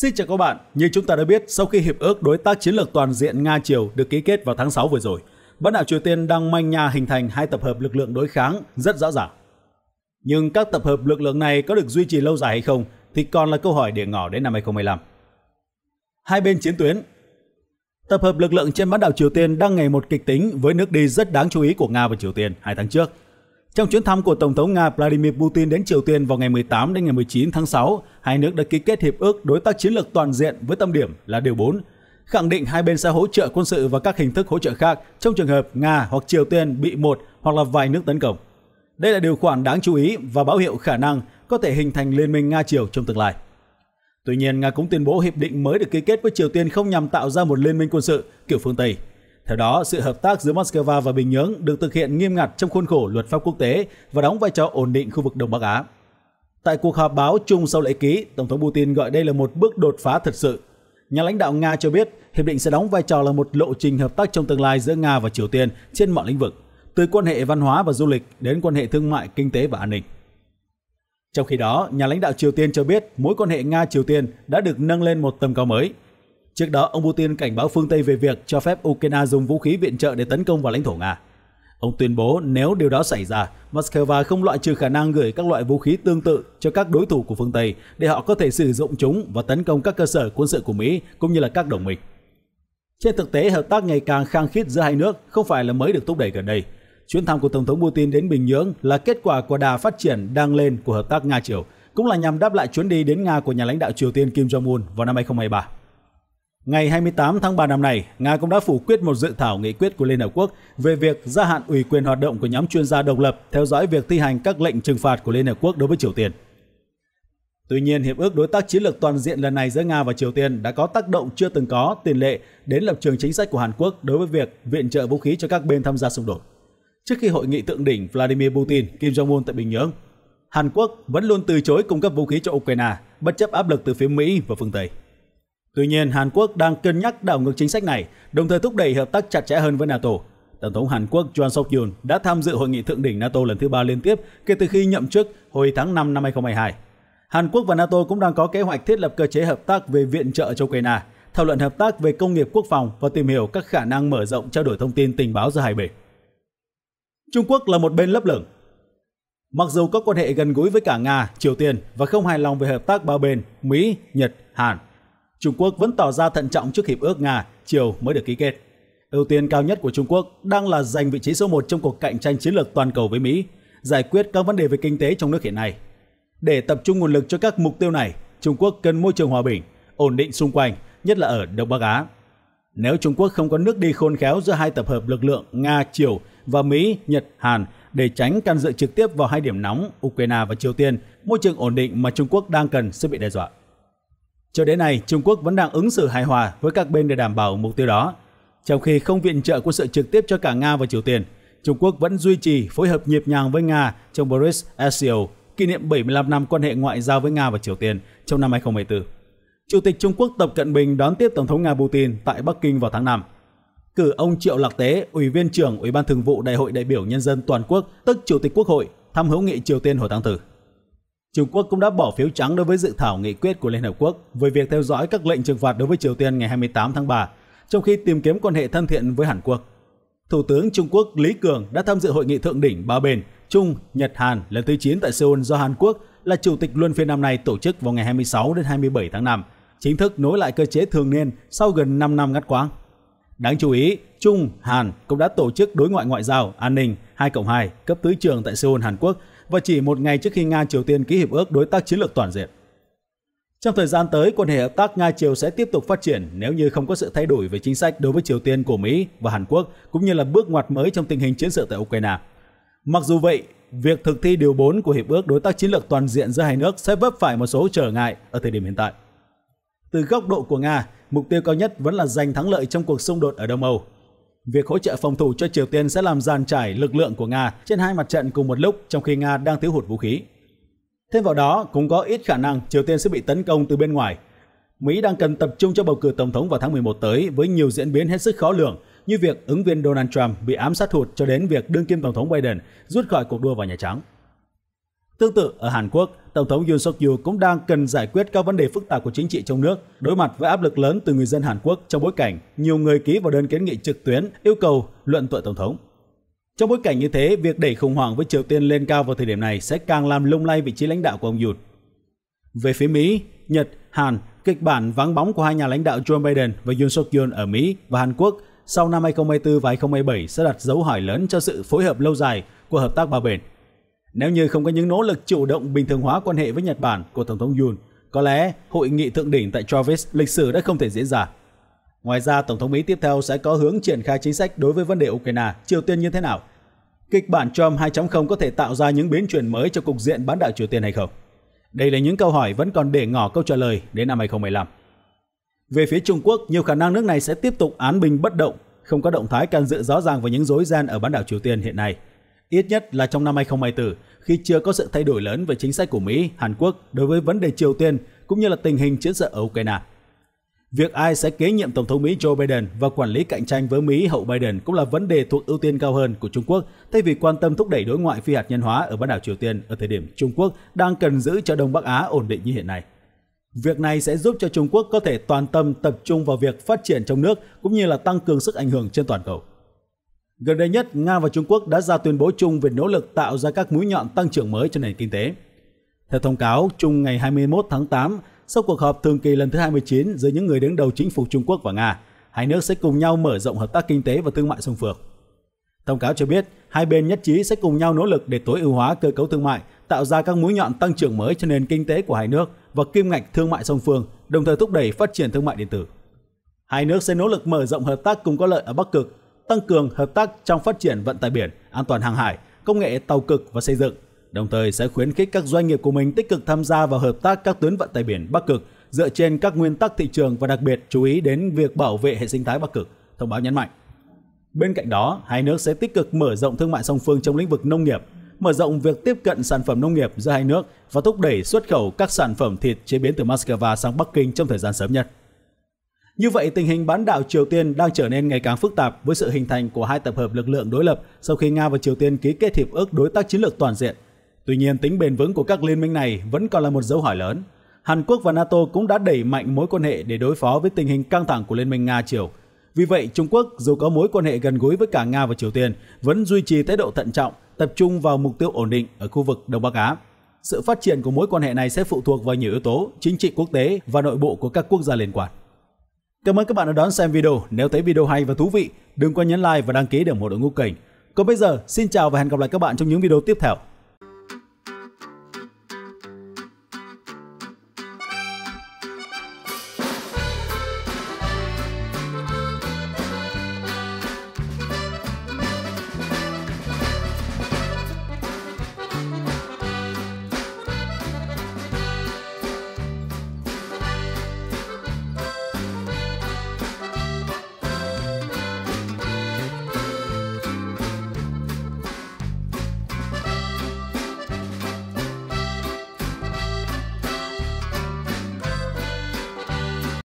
Xin chào các bạn, như chúng ta đã biết, sau khi hiệp ước đối tác chiến lược toàn diện Nga Triều được ký kết vào tháng 6 vừa rồi, bán đảo Triều Tiên đang manh nha hình thành hai tập hợp lực lượng đối kháng rất rõ ràng. Nhưng các tập hợp lực lượng này có được duy trì lâu dài hay không thì còn là câu hỏi để ngỏ đến năm 2025. Hai bên chiến tuyến Tập hợp lực lượng trên bán đảo Triều Tiên đang ngày một kịch tính với nước đi rất đáng chú ý của Nga và Triều Tiên hai tháng trước – trong chuyến thăm của Tổng thống Nga Vladimir Putin đến Triều Tiên vào ngày 18 đến ngày 19 tháng 6, hai nước đã ký kết hiệp ước đối tác chiến lược toàn diện với tâm điểm là điều 4, khẳng định hai bên sẽ hỗ trợ quân sự và các hình thức hỗ trợ khác trong trường hợp Nga hoặc Triều Tiên bị một hoặc là vài nước tấn công. Đây là điều khoản đáng chú ý và báo hiệu khả năng có thể hình thành liên minh Nga Triều trong tương lai. Tuy nhiên, Nga cũng tuyên bố hiệp định mới được ký kết với Triều Tiên không nhằm tạo ra một liên minh quân sự kiểu phương Tây theo đó, sự hợp tác giữa Moscow và Bình Nhưỡng được thực hiện nghiêm ngặt trong khuôn khổ luật pháp quốc tế và đóng vai trò ổn định khu vực Đông Bắc Á. Tại cuộc họp báo chung sau lễ ký, Tổng thống Putin gọi đây là một bước đột phá thật sự. Nhà lãnh đạo Nga cho biết, hiệp định sẽ đóng vai trò là một lộ trình hợp tác trong tương lai giữa Nga và Triều Tiên trên mọi lĩnh vực, từ quan hệ văn hóa và du lịch đến quan hệ thương mại, kinh tế và an ninh. Trong khi đó, nhà lãnh đạo Triều Tiên cho biết mối quan hệ Nga-Triều Tiên đã được nâng lên một tầm cao mới – Trước đó, ông Putin cảnh báo phương Tây về việc cho phép Ukraine dùng vũ khí viện trợ để tấn công vào lãnh thổ Nga. Ông tuyên bố nếu điều đó xảy ra, Moscow không loại trừ khả năng gửi các loại vũ khí tương tự cho các đối thủ của phương Tây để họ có thể sử dụng chúng và tấn công các cơ sở quân sự của Mỹ cũng như là các đồng minh. Trên thực tế, hợp tác ngày càng khăng khít giữa hai nước không phải là mới được thúc đẩy gần đây. Chuyến thăm của Tổng thống Putin đến Bình Nhưỡng là kết quả của đà phát triển đang lên của hợp tác Nga-Triều, cũng là nhằm đáp lại chuyến đi đến Nga của nhà lãnh đạo Triều Tiên Kim Jong-un vào năm 2023. Ngày 28 tháng 3 năm nay, Nga cũng đã phủ quyết một dự thảo nghị quyết của Liên Hợp Quốc về việc gia hạn ủy quyền hoạt động của nhóm chuyên gia độc lập theo dõi việc thi hành các lệnh trừng phạt của Liên Hợp Quốc đối với Triều Tiên. Tuy nhiên, Hiệp ước Đối tác Chiến lược Toàn diện lần này giữa Nga và Triều Tiên đã có tác động chưa từng có tiền lệ đến lập trường chính sách của Hàn Quốc đối với việc viện trợ vũ khí cho các bên tham gia xung đột. Trước khi hội nghị thượng đỉnh Vladimir Putin, Kim Jong-un tại Bình Nhưỡng, Hàn Quốc vẫn luôn từ chối cung cấp vũ khí cho Ukraine, bất chấp áp lực từ phía Mỹ và phương Tây. Tuy nhiên, Hàn Quốc đang cân nhắc đảo ngược chính sách này, đồng thời thúc đẩy hợp tác chặt chẽ hơn với NATO. Tổng thống Hàn Quốc John Suk Yul đã tham dự hội nghị thượng đỉnh NATO lần thứ ba liên tiếp kể từ khi nhậm chức hồi tháng 5 năm 2022. Hàn Quốc và NATO cũng đang có kế hoạch thiết lập cơ chế hợp tác về viện trợ cho Ukraine, thảo luận hợp tác về công nghiệp quốc phòng và tìm hiểu các khả năng mở rộng trao đổi thông tin tình báo giữa hai bên. Trung Quốc là một bên lấp lửng. Mặc dù có quan hệ gần gũi với cả Nga, Triều Tiên và không hài lòng về hợp tác ba bên Mỹ, Nhật, Hàn – Trung Quốc vẫn tỏ ra thận trọng trước hiệp ước Nga chiều mới được ký kết. Ưu tiên cao nhất của Trung Quốc đang là giành vị trí số 1 trong cuộc cạnh tranh chiến lược toàn cầu với Mỹ, giải quyết các vấn đề về kinh tế trong nước hiện nay. Để tập trung nguồn lực cho các mục tiêu này, Trung Quốc cần môi trường hòa bình, ổn định xung quanh, nhất là ở Đông Bắc Á. Nếu Trung Quốc không có nước đi khôn khéo giữa hai tập hợp lực lượng Nga, Triều và Mỹ, Nhật, Hàn để tránh can dự trực tiếp vào hai điểm nóng Ukraine và Triều Tiên, môi trường ổn định mà Trung Quốc đang cần sẽ bị đe dọa. Cho đến nay, Trung Quốc vẫn đang ứng xử hài hòa với các bên để đảm bảo mục tiêu đó. Trong khi không viện trợ quân sự trực tiếp cho cả Nga và Triều Tiên, Trung Quốc vẫn duy trì phối hợp nhịp nhàng với Nga trong Boris Ezio kỷ niệm 75 năm quan hệ ngoại giao với Nga và Triều Tiên trong năm 2024. Chủ tịch Trung Quốc Tập Cận Bình đón tiếp Tổng thống Nga Putin tại Bắc Kinh vào tháng 5. Cử ông Triệu Lạc Tế, Ủy viên trưởng Ủy ban Thường vụ Đại hội đại biểu Nhân dân toàn quốc, tức Chủ tịch Quốc hội, thăm hữu nghị Triều Tiên hồi tháng 4. Trung Quốc cũng đã bỏ phiếu trắng đối với dự thảo nghị quyết của Liên Hợp Quốc về việc theo dõi các lệnh trừng phạt đối với Triều Tiên ngày 28 tháng 3, trong khi tìm kiếm quan hệ thân thiện với Hàn Quốc. Thủ tướng Trung Quốc Lý Cường đã tham dự hội nghị thượng đỉnh ba bên Trung, Nhật, Hàn lần thứ 9 tại Seoul do Hàn Quốc là chủ tịch luân phiên năm nay tổ chức vào ngày 26 đến 27 tháng 5, chính thức nối lại cơ chế thường niên sau gần 5 năm ngắt quãng. Đáng chú ý, Trung, Hàn cũng đã tổ chức đối ngoại ngoại giao, an ninh 2 cộng 2 cấp tứ trường tại Seoul, Hàn Quốc và chỉ một ngày trước khi Nga Triều Tiên ký hiệp ước đối tác chiến lược toàn diện. Trong thời gian tới, quan hệ hợp tác Nga Triều sẽ tiếp tục phát triển nếu như không có sự thay đổi về chính sách đối với Triều Tiên của Mỹ và Hàn Quốc, cũng như là bước ngoặt mới trong tình hình chiến sự tại Ukraine. Mặc dù vậy, việc thực thi điều 4 của hiệp ước đối tác chiến lược toàn diện giữa hai nước sẽ vấp phải một số trở ngại ở thời điểm hiện tại. Từ góc độ của Nga, mục tiêu cao nhất vẫn là giành thắng lợi trong cuộc xung đột ở Đông Âu, Việc hỗ trợ phòng thủ cho Triều Tiên sẽ làm giàn trải lực lượng của Nga trên hai mặt trận cùng một lúc trong khi Nga đang thiếu hụt vũ khí. Thêm vào đó, cũng có ít khả năng Triều Tiên sẽ bị tấn công từ bên ngoài. Mỹ đang cần tập trung cho bầu cử tổng thống vào tháng 11 tới với nhiều diễn biến hết sức khó lường như việc ứng viên Donald Trump bị ám sát hụt cho đến việc đương kim tổng thống Biden rút khỏi cuộc đua vào Nhà Trắng. Tương tự ở Hàn Quốc, Tổng thống Yoon suk yeol cũng đang cần giải quyết các vấn đề phức tạp của chính trị trong nước, đối mặt với áp lực lớn từ người dân Hàn Quốc trong bối cảnh nhiều người ký vào đơn kiến nghị trực tuyến yêu cầu luận tội tổng thống. Trong bối cảnh như thế, việc đẩy khủng hoảng với Triều Tiên lên cao vào thời điểm này sẽ càng làm lung lay vị trí lãnh đạo của ông Yoon. Về phía Mỹ, Nhật, Hàn, kịch bản vắng bóng của hai nhà lãnh đạo Joe Biden và Yoon suk yeol ở Mỹ và Hàn Quốc sau năm 2024 và 2027 sẽ đặt dấu hỏi lớn cho sự phối hợp lâu dài của hợp tác ba bên. Nếu như không có những nỗ lực chủ động bình thường hóa quan hệ với Nhật Bản của Tổng thống Yoon, có lẽ hội nghị thượng đỉnh tại Travis lịch sử đã không thể diễn ra. Ngoài ra, Tổng thống Mỹ tiếp theo sẽ có hướng triển khai chính sách đối với vấn đề Ukraine, Triều Tiên như thế nào? Kịch bản Trump 2.0 có thể tạo ra những biến chuyển mới cho cục diện bán đảo Triều Tiên hay không? Đây là những câu hỏi vẫn còn để ngỏ câu trả lời đến năm 2015. Về phía Trung Quốc, nhiều khả năng nước này sẽ tiếp tục án binh bất động, không có động thái can dự rõ ràng vào những rối ren ở bán đảo Triều Tiên hiện nay – Ít nhất là trong năm 2024, khi chưa có sự thay đổi lớn về chính sách của Mỹ, Hàn Quốc đối với vấn đề Triều Tiên cũng như là tình hình chiến sự ở Ukraine. Việc ai sẽ kế nhiệm Tổng thống Mỹ Joe Biden và quản lý cạnh tranh với Mỹ hậu Biden cũng là vấn đề thuộc ưu tiên cao hơn của Trung Quốc thay vì quan tâm thúc đẩy đối ngoại phi hạt nhân hóa ở bán đảo Triều Tiên ở thời điểm Trung Quốc đang cần giữ cho Đông Bắc Á ổn định như hiện nay. Việc này sẽ giúp cho Trung Quốc có thể toàn tâm tập trung vào việc phát triển trong nước cũng như là tăng cường sức ảnh hưởng trên toàn cầu. Gần đây nhất, Nga và Trung Quốc đã ra tuyên bố chung về nỗ lực tạo ra các mũi nhọn tăng trưởng mới cho nền kinh tế. Theo thông cáo chung ngày 21 tháng 8, sau cuộc họp thường kỳ lần thứ 29 giữa những người đứng đầu chính phủ Trung Quốc và Nga, hai nước sẽ cùng nhau mở rộng hợp tác kinh tế và thương mại song phương. Thông cáo cho biết, hai bên nhất trí sẽ cùng nhau nỗ lực để tối ưu hóa cơ cấu thương mại, tạo ra các mũi nhọn tăng trưởng mới cho nền kinh tế của hai nước và kim ngạch thương mại song phương, đồng thời thúc đẩy phát triển thương mại điện tử. Hai nước sẽ nỗ lực mở rộng hợp tác cùng có lợi ở Bắc Cực tăng cường hợp tác trong phát triển vận tải biển, an toàn hàng hải, công nghệ tàu cực và xây dựng. Đồng thời sẽ khuyến khích các doanh nghiệp của mình tích cực tham gia vào hợp tác các tuyến vận tải biển Bắc Cực dựa trên các nguyên tắc thị trường và đặc biệt chú ý đến việc bảo vệ hệ sinh thái Bắc Cực, thông báo nhấn mạnh. Bên cạnh đó, hai nước sẽ tích cực mở rộng thương mại song phương trong lĩnh vực nông nghiệp, mở rộng việc tiếp cận sản phẩm nông nghiệp giữa hai nước và thúc đẩy xuất khẩu các sản phẩm thịt chế biến từ Moscow sang Bắc Kinh trong thời gian sớm nhất. Như vậy, tình hình bán đảo Triều Tiên đang trở nên ngày càng phức tạp với sự hình thành của hai tập hợp lực lượng đối lập sau khi Nga và Triều Tiên ký kết hiệp ước đối tác chiến lược toàn diện. Tuy nhiên, tính bền vững của các liên minh này vẫn còn là một dấu hỏi lớn. Hàn Quốc và NATO cũng đã đẩy mạnh mối quan hệ để đối phó với tình hình căng thẳng của liên minh Nga-Triều. Vì vậy, Trung Quốc dù có mối quan hệ gần gũi với cả Nga và Triều Tiên, vẫn duy trì thái độ thận trọng, tập trung vào mục tiêu ổn định ở khu vực Đông Bắc Á. Sự phát triển của mối quan hệ này sẽ phụ thuộc vào nhiều yếu tố, chính trị quốc tế và nội bộ của các quốc gia liên quan. Cảm ơn các bạn đã đón xem video. Nếu thấy video hay và thú vị, đừng quên nhấn like và đăng ký để ủng hộ đội ngũ kênh. Còn bây giờ, xin chào và hẹn gặp lại các bạn trong những video tiếp theo.